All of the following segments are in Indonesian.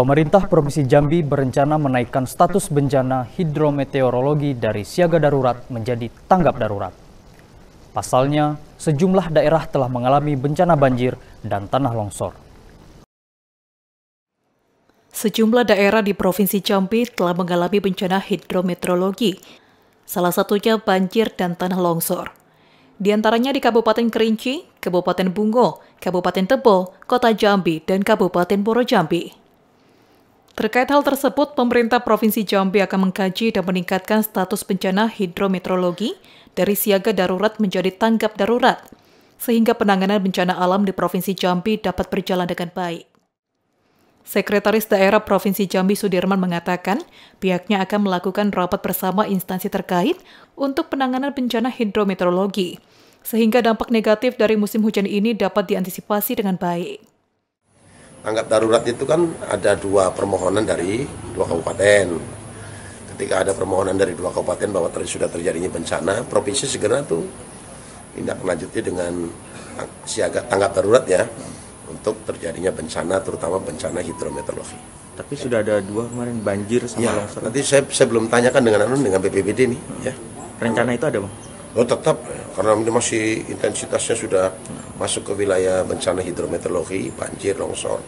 Pemerintah Provinsi Jambi berencana menaikkan status bencana hidrometeorologi dari siaga darurat menjadi tanggap darurat. Pasalnya, sejumlah daerah telah mengalami bencana banjir dan tanah longsor. Sejumlah daerah di Provinsi Jambi telah mengalami bencana hidrometeorologi, salah satunya banjir dan tanah longsor. Di antaranya di Kabupaten Kerinci, Kabupaten Bungo, Kabupaten Tebo, Kota Jambi, dan Kabupaten Boro Jambi. Terkait hal tersebut, pemerintah Provinsi Jambi akan mengkaji dan meningkatkan status bencana hidrometeorologi dari siaga darurat menjadi tanggap darurat, sehingga penanganan bencana alam di Provinsi Jambi dapat berjalan dengan baik. Sekretaris Daerah Provinsi Jambi Sudirman mengatakan pihaknya akan melakukan rapat bersama instansi terkait untuk penanganan bencana hidrometeorologi, sehingga dampak negatif dari musim hujan ini dapat diantisipasi dengan baik tanggap darurat itu kan ada dua permohonan dari dua kabupaten. Ketika ada permohonan dari dua kabupaten bahwa ter sudah terjadinya bencana, provinsi segera tuh tindak lanjutnya dengan siaga tanggap darurat ya untuk terjadinya bencana terutama bencana hidrometeorologi. Tapi ya. sudah ada dua kemarin banjir sama ya, Nanti saya, saya belum tanyakan dengan Anun dengan BPBD nih ya. Rencana itu ada bang? Oh tetap karena ini masih intensitasnya sudah masuk ke wilayah bencana hidrometeorologi, banjir, longsor.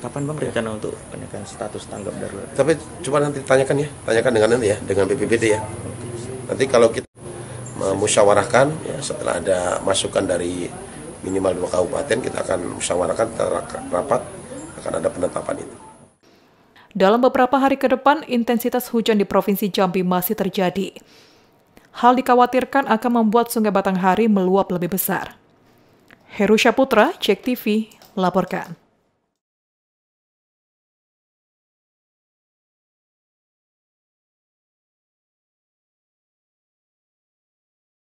Kapan bang ya. rencana ya. untuk kenaikan status tanggap darurat? Tapi coba nanti tanyakan ya, tanyakan dengan nanti ya, dengan BPBD ya. Nanti kalau kita musyawarahkan ya, setelah ada masukan dari minimal dua kabupaten kita akan musyawarahkan rapat akan ada penetapan itu. Dalam beberapa hari ke depan, intensitas hujan di Provinsi Jambi masih terjadi. Hal dikhawatirkan akan membuat Sungai Batanghari meluap lebih besar. Heru Syaputra, Cek TV, melaporkan.